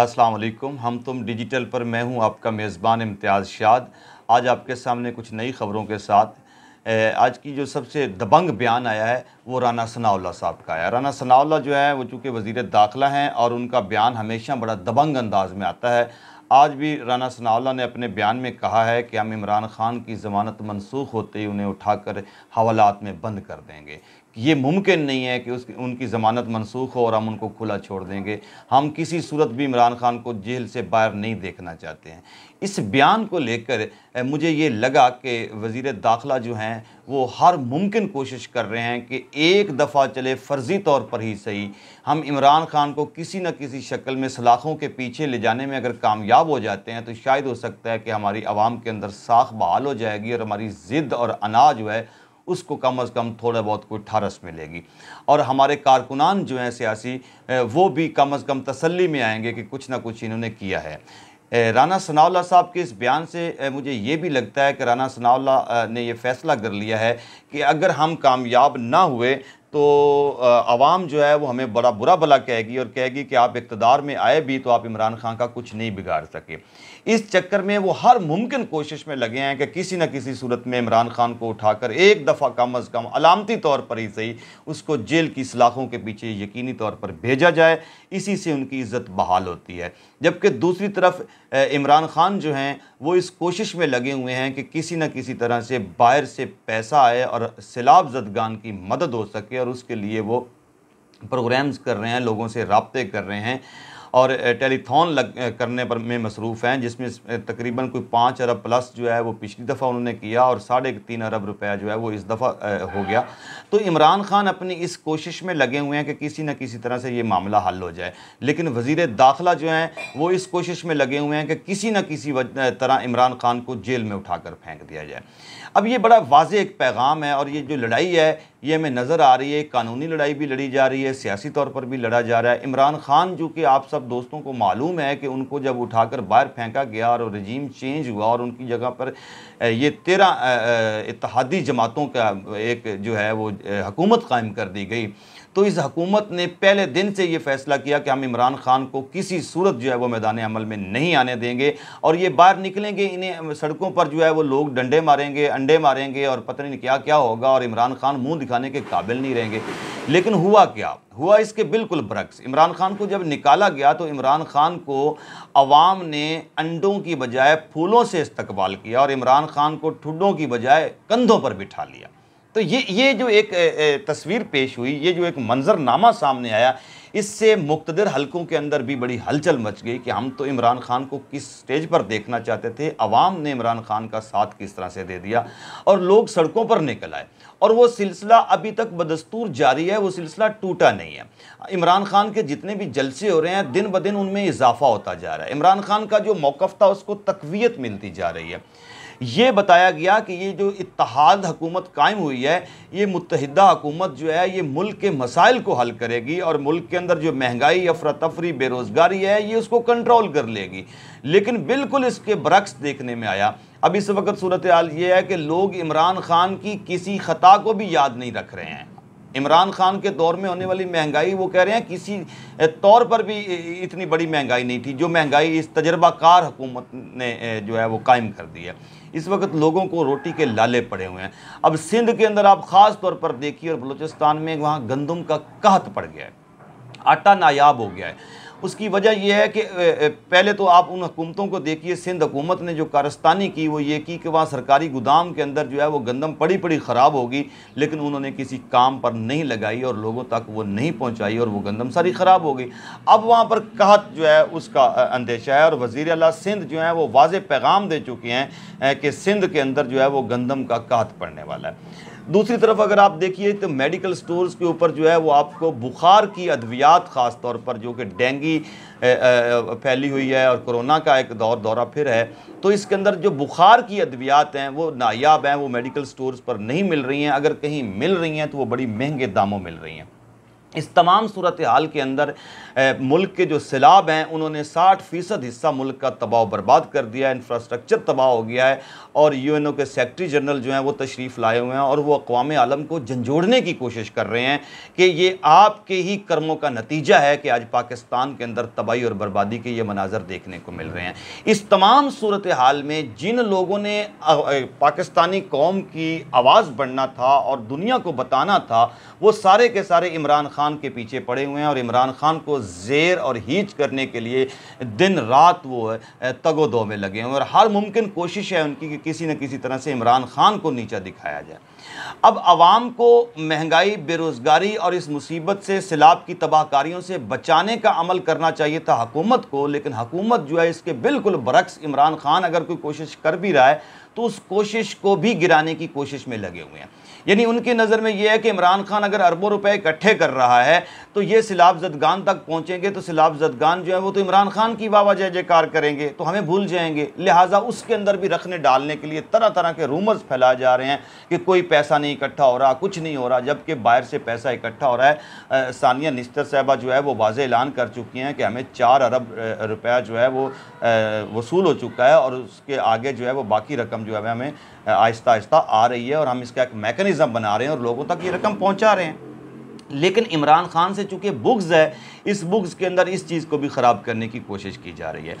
अस्सलाम वालेकुम हम तुम डिजिटल पर मैं हूं आपका मेज़बान इम्तियाज़ शाद आज आपके सामने कुछ नई खबरों के साथ आज की जो सबसे दबंग बयान आया है वो राना सनाउल्ला साहब का आया राना सनाउल्ला जो है वो चूँकि वजीर दाखिला हैं और उनका बयान हमेशा बड़ा दबंग अंदाज में आता है आज भी राना सनाउल्ला ने अपने बयान में कहा है कि हम इमरान खान की ज़मानत मनसूख होते ही उन्हें उठाकर हवालात में बंद कर देंगे ये मुमकिन नहीं है कि उस उनकी ज़मानत मनसूख हो और हम उनको खुला छोड़ देंगे हम किसी सूरत भी इमरान खान को जेल से बाहर नहीं देखना चाहते हैं इस बयान को लेकर मुझे ये लगा कि वज़ी दाखला जो हैं वो हर मुमकिन कोशिश कर रहे हैं कि एक दफ़ा चले फ़र्ज़ी तौर पर ही सही हम इमरान खान को किसी न किसी शक्ल में सलाखों के पीछे ले जाने में अगर कामयाब हो जाते हैं तो शायद हो सकता है कि हमारी आवाम के अंदर साख बहाल हो जाएगी और हमारी ज़िद्द और अना जो है उसको कम अज़ कम थोड़ा बहुत कोई ठारस मिलेगी और हमारे कारकुनान जो हैं सियासी वो भी कम अज़ कम तसल्ली में आएंगे कि कुछ ना कुछ इन्होंने किया है राना सनावला साहब के इस बयान से मुझे ये भी लगता है कि राना सनावला ने यह फ़ैसला कर लिया है कि अगर हम कामयाब ना हुए तो आवाम जो है वो हमें बड़ा बुरा भला कहेगी और कहेगी कि आप इकतदार में आए भी तो आप इमरान खान का कुछ नहीं बिगाड़ सके इस चक्कर में वो हर मुमकिन कोशिश में लगे हैं कि किसी न किसी सूरत में इमरान खान को उठाकर एक दफ़ा कम अज़ कम अलामती तौर पर ही सही उसको जेल की सलाखों के पीछे यकीनी तौर पर भेजा जाए इसी से उनकी इज़्ज़त बहाल होती है जबकि दूसरी तरफ इमरान खान जो हैं वो इस कोशिश में लगे हुए हैं कि किसी न किसी तरह से बाहर से पैसा आए और सैलाब जदगान की मदद हो सके और उसके लिए वो प्रोग्राम्स कर रहे हैं लोगों से रबते कर रहे हैं और टेलीथॉन लग करने पर में मसरूफ़ हैं जिसमें तकरीबन कोई पाँच अरब प्लस जो है वो पिछली दफ़ा उन्होंने किया और साढ़े तीन अरब रुपया जो है वो इस दफ़ा हो गया तो इमरान खान अपनी इस कोशिश में लगे हुए हैं कि किसी न किसी तरह से ये मामला हल हो जाए लेकिन वजीर दाखिला जो हैं वो इस कोशिश में लगे हुए हैं कि किसी न किसी तरह इमरान खान को जेल में उठाकर फेंक दिया जाए अब ये बड़ा वाज एक पैगाम है और ये जो लड़ाई है ये हमें नज़र आ रही है कानूनी लड़ाई भी लड़ी जा रही है सियासी तौर पर भी लड़ा जा रहा है इमरान खान जो कि आप सब दोस्तों को मालूम है कि उनको जब उठाकर बाहर फेंका गया और रजीम चेंज हुआ और उनकी जगह पर ये तेरह इतिहादी जमातों का एक जो है वो हकूमत कायम कर दी गई तो इस हकूमत ने पहले दिन से ये फैसला किया कि हम इमरान खान को किसी सूरत जो है वो मैदान अमल में नहीं आने देंगे और ये बाहर निकलेंगे इन्हें सड़कों पर जो है वो लोग डंडे मारेंगे अंडे मारेंगे और पता नहीं क्या क्या होगा और इमरान खान मुंह दिखाने के काबिल नहीं रहेंगे लेकिन हुआ क्या हुआ इसके बिल्कुल बरक्स इमरान खान को जब निकाला गया तो इमरान खान को अवाम ने अंडों की बजाय फूलों से इस्तकबाल किया और इमरान खान को ठुडों की बजाय कंधों पर बिठा लिया तो ये ये जो एक तस्वीर पेश हुई ये जो एक मंजरनामा सामने आया इससे मुख्तर हलकों के अंदर भी बड़ी हलचल मच गई कि हम तो इमरान खान को किस स्टेज पर देखना चाहते थे अवाम ने इमरान खान का साथ किस तरह से दे दिया और लोग सड़कों पर निकल आए और वो सिलसिला अभी तक बदस्तूर जारी है वो सिलसिला टूटा नहीं है इमरान खान के जितने भी जलसे हो रहे हैं दिन ब दिन उनमें इजाफा होता जा रहा है इमरान खान का जो मौक़ था उसको तकवीत मिलती जा रही है ये बताया गया कि ये जो इतिहाद हकूमत कायम हुई है ये मुतहदा हकूमत जो है ये मुल्क के मसाइल को हल करेगी और मुल्क के अंदर जो महंगाई अफरा तफरी बेरोज़गारी है ये उसको कंट्रोल कर लेगी लेकिन बिल्कुल इसके बरक्स देखने में आया अब इस वक्त सूरत हाल ये है कि लोग इमरान खान की किसी ख़ता को भी याद नहीं रख रहे हैं इमरान खान के दौर में होने वाली महंगाई वो कह रहे हैं किसी तौर पर भी इतनी बड़ी महंगाई नहीं थी जो महंगाई इस तजर्बाकार हुकूमत ने जो है वो कायम कर दी है इस वक्त लोगों को रोटी के लाले पड़े हुए हैं अब सिंध के अंदर आप ख़ास तौर पर देखिए और बलूचिस्तान में वहाँ गंदम का कहत पड़ गया है आटा नायाब हो गया है उसकी वजह यह है कि पहले तो आप उन हुकूमतों को देखिए सिंध हुकूमत ने जो कारस्तानी की वो ये की कि वहाँ सरकारी गोदाम के अंदर जो है वो गंदम पड़ी पड़ी ख़राब होगी लेकिन उन्होंने किसी काम पर नहीं लगाई और लोगों तक वो नहीं पहुँचाई और वो गंदम सारी ख़राब हो गई अब वहाँ पर कहत जो है उसका अंदेशा है और वज़ी अला सिंध जो है वो वाज पैगाम दे चुके हैं कि सिंध के अंदर जो है वो गंदम का कहत पड़ने वाला है दूसरी तरफ अगर आप देखिए तो मेडिकल स्टोर्स के ऊपर जो है वो आपको बुखार की अद्वियात ख़ास तौर पर जो कि डेंगी फैली हुई है और कोरोना का एक दौर दौरा फिर है तो इसके अंदर जो बुखार की अद्वियात हैं वो नायाब हैं वो मेडिकल स्टोर्स पर नहीं मिल रही हैं अगर कहीं मिल रही हैं तो वो बड़ी महंगे दामों मिल रही हैं इस तमाम सूरत हाल के अंदर ए, मुल्क के जो सैलाब हैं उन्होंने 60 फ़ीसद हिस्सा मुल्क का तबाह बर्बाद कर दिया है इंफ्रास्ट्रक्चर तबाह हो गया है और यू एन ओ के सेक्रटरी जनरल जो हैं वो तशरीफ़ लाए हुए हैं और वो अकवाम आलम को झंझोड़ने की कोशिश कर रहे हैं कि ये आपके ही कर्मों का नतीजा है कि आज पाकिस्तान के अंदर तबाही और बर्बादी के ये मनाजर देखने को मिल रहे हैं इस तमाम सूरत हाल में जिन लोगों ने पाकिस्तानी कौम की आवाज़ बढ़ना था और दुनिया को बताना था वो सारे के सारे इमरान खान खान के पीछे पड़े हुए हैं और इमरान खान को जेर और हीच करने के लिए दिन रात वो तगो दो में लगे हुए और हर मुमकिन कोशिश है उनकी कि किसी न किसी तरह से इमरान खान को नीचा दिखाया जाए अब आवाम को महंगाई बेरोज़गारी और इस मुसीबत से सैलाब की तबाहकारियों से बचाने का अमल करना चाहिए था हकूमत को लेकिन हकूमत जो है इसके बिल्कुल बरक्स इमरान खान अगर कोई कोशिश कर भी रहा है तो उस कोशिश को भी गिराने की कोशिश में लगे हुए हैं यानी उनकी नज़र में यह है कि इमरान खान अगर अरबों रुपए इकट्ठे कर रहा है तो ये सिलाब जदगान तक पहुँचेंगे तो सिलाब जदगान जो है वो तो इमरान खान की बाबा जय जयकार करेंगे तो हमें भूल जाएंगे लिहाजा उसके अंदर भी रखने डालने के लिए तरह तरह के रूमर्स फैलाए जा रहे हैं कि कोई पैसा नहीं इकट्ठा हो रहा कुछ नहीं हो रहा जबकि बाहर से पैसा इकट्ठा हो रहा है सानिया निस्तर साहबा जो है वो वाज ऐलान कर चुकी हैं कि हमें चार अरब रुपया जो है वो वसूल हो चुका है और उसके आगे जो है वो बाकी रकम जो है हमें आहिस्ता आहिस्ता आ रही है और हम इसका एक मैकेनिज्म मैकेनिज़म बना रहे हैं और लोगों तक ये रकम पहुँचा रहे हैं लेकिन इमरान खान से चूँकि बुग्स है इस बुग्स के अंदर इस चीज़ को भी ख़राब करने की कोशिश की जा रही है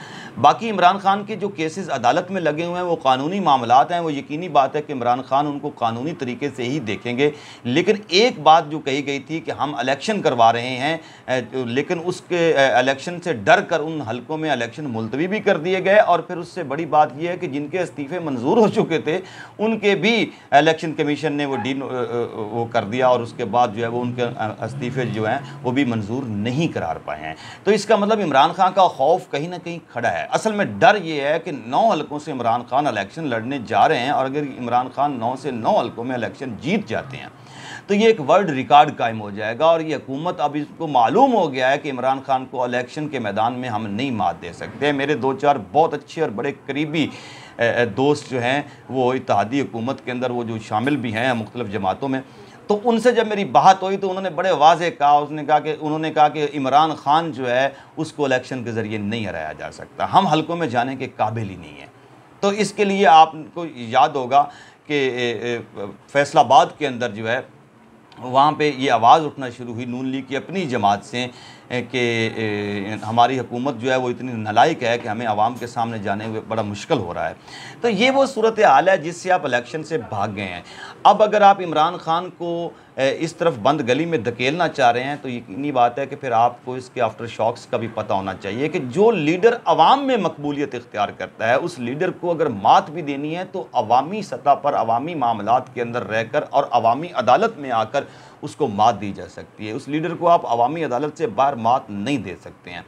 बाकी इमरान खान के जो केसेस अदालत में लगे हुए हैं वो कानूनी मामला हैं वो यकीनी बात है कि इमरान खान उनको कानूनी तरीके से ही देखेंगे लेकिन एक बात जो कही गई थी कि हम इलेक्शन करवा रहे हैं तो लेकिन उसके इलेक्शन से डर कर उन हलकों में इलेक्शन मुलतवी भी कर दिए गए और फिर उससे बड़ी बात यह है कि जिनके इस्तीफ़े मंजूर हो चुके थे उनके भी इलेक्शन कमीशन ने वो डीन वो कर दिया और उसके बाद जो है वो उनके इस्तीफे जो हैं वो भी मंजूर नहीं करार पाए हैं तो इसका मतलब इमरान खान का खौफ कहीं ना कहीं खड़ा है असल में डर ये है कि नौ हलकों से इमरान खान इलेक्शन लड़ने जा रहे हैं और अगर इमरान खान नौ से नौ हलकों में इलेक्शन जीत जाते हैं तो ये एक वर्ल्ड रिकॉर्ड कायम हो जाएगा और ये हुकूमत अब इसको मालूम हो गया है कि इमरान खान को इलेक्शन के मैदान में हम नहीं मात दे सकते मेरे दो चार बहुत अच्छे और बड़े करीबी दोस्त जो हैं वो इतिहादी हुकूमत के अंदर वो जो शामिल भी हैं मुख्तलिफ़ जमातों में तो उनसे जब मेरी बात हुई तो उन्होंने बड़े वाजे कहा उसने कहा कि उन्होंने कहा कि इमरान खान जो है उसको इलेक्शन के ज़रिए नहीं हराया जा सकता हम हलकों में जाने के काबिल ही नहीं है तो इसके लिए आपको याद होगा कि फैसलाबाद के अंदर जो है वहाँ पे ये आवाज़ उठना शुरू हुई नून लीग की अपनी जमात से कि हमारी हुकूमत जो है वो इतनी नलाइक है कि हमें आवाम के सामने जाने में बड़ा मुश्किल हो रहा है तो ये वो सूरत हाल है जिससे आप इलेक्शन से भाग गए हैं अब अगर आप इमरान खान को इस तरफ बंद गली में धकेलना चाह रहे हैं तो यकीनी बात है कि फिर आपको इसके आफ्टर शॉक्स का भी पता होना चाहिए कि जो लीडर अवाम में मकबूलियत इख्तियार करता है उस लीडर को अगर मात भी देनी है तो अवामी सतह पर अवामी मामला के अंदर रहकर और अवामी अदालत में आकर उसको मात दी जा सकती है उस लीडर को आप अवामी अदालत से बाहर मात नहीं दे सकते हैं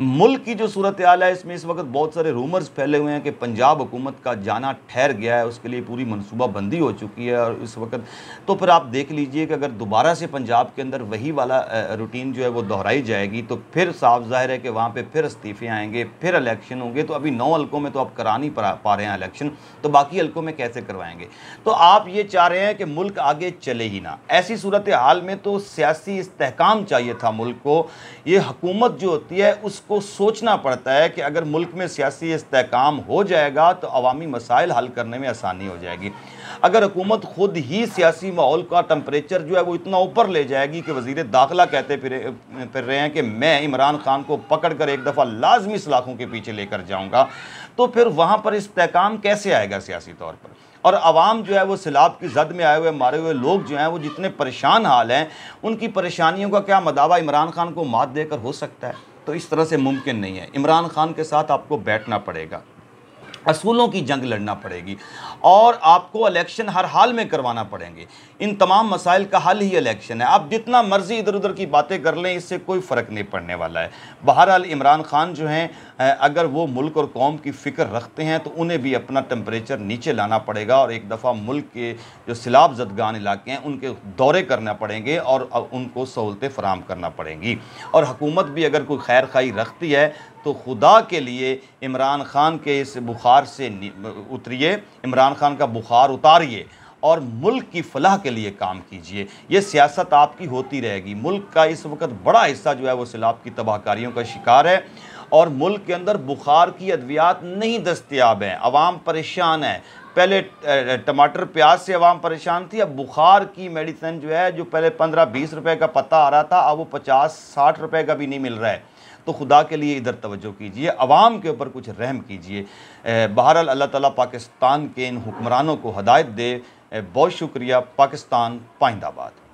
मुल्क की जो सूरत आल है इसमें इस वक्त बहुत सारे रूमर्स फैले हुए हैं कि पंजाब हुकूमत का जाना ठहर गया है उसके लिए पूरी मनसूबाबंदी हो चुकी है और इस वक्त तो फिर आप देख लीजिए कि अगर दोबारा से पंजाब के अंदर वही वाला रूटीन जो है वो दोहराई जाएगी तो फिर साफ जाहिर है कि वहाँ पर फिर इस्तीफे आएंगे फिर इलेक्शन होंगे तो अभी नौ हल्कों में तो आप करा नहीं पा रहे हैं इलेक्शन तो बाकी हल्कों में कैसे करवाएंगे तो आप ये चाह रहे हैं कि मुल्क आगे चले ही ना ऐसी सूरत हाल में तो सियासी इसकाम चाहिए था मुल्क को ये हकूमत जो होती है उसको सोचना पड़ता है कि अगर मुल्क में सियासी इस्तेकाम हो जाएगा तो अवामी मसाइल हल करने में आसानी हो जाएगी अगर हुकूमत खुद ही सियासी माहौल का टम्परेचर जो है वो इतना ऊपर ले जाएगी कि वजीर दाखिला कहते फिर फिर रहे हैं कि मैं इमरान खान को पकड़ कर एक दफ़ा लाजमी सलाखों के पीछे लेकर जाऊँगा तो फिर वहाँ पर इस्तेकाम कैसे आएगा सियासी तौर पर और आवाम जो है वो सैलाब की जद में आए हुए मारे हुए लोग जो हैं वो जितने परेशान हाल हैं उनकी परेशानियों का क्या मदावा इमरान खान को मात देकर हो सकता है तो इस तरह से मुमकिन नहीं है इमरान खान के साथ आपको बैठना पड़ेगा असूलों की जंग लड़ना पड़ेगी और आपको इलेक्शन हर हाल में करवाना पड़ेंगे इन तमाम मसाइल का हल ही इलेक्शन है आप जितना मर्जी इधर उधर की बातें कर लें इससे कोई फ़र्क नहीं पड़ने वाला है बहरहाल इमरान खान जो हैं अगर वो मुल्क और कौम की फ़िक्र रखते हैं तो उन्हें भी अपना टम्परेचर नीचे लाना पड़ेगा और एक दफ़ा मुल्क के जो सिलाब जदगान इलाके हैं उनके दौरे करना पड़ेंगे और उनको सहूलतें फ़राम करना पड़ेंगी और हकूमत भी अगर कोई खैर खाई रखती है तो खुदा के लिए इमरान ख़ान के इस बुखार से उतरिए इमरान ख़ान का बुखार उतारिए और मुल्क की फलाह के लिए काम कीजिए यह सियासत आपकी होती रहेगी मुल्क का इस वक्त बड़ा हिस्सा जो है वो सैलाब की तबाहकारियों का शिकार है और मुल्क के अंदर बुखार की अद्वियात नहीं दस्तियाब हैं आवाम परेशान है पहले टमाटर प्याज से आवाम परेशान थी अब बुखार की मेडिसिन जो है जो पहले पंद्रह बीस रुपए का पत्ता आ रहा था अब वो पचास साठ रुपए का भी नहीं मिल रहा है तो खुदा के लिए इधर तवज्जो कीजिए आवाम के ऊपर कुछ रहम कीजिए बहरहाल अल्लाह ताला पाकिस्तान के इन हुक्मरानों को हदायत दे बहुत शुक्रिया पाकिस्तान पाइंदाबाद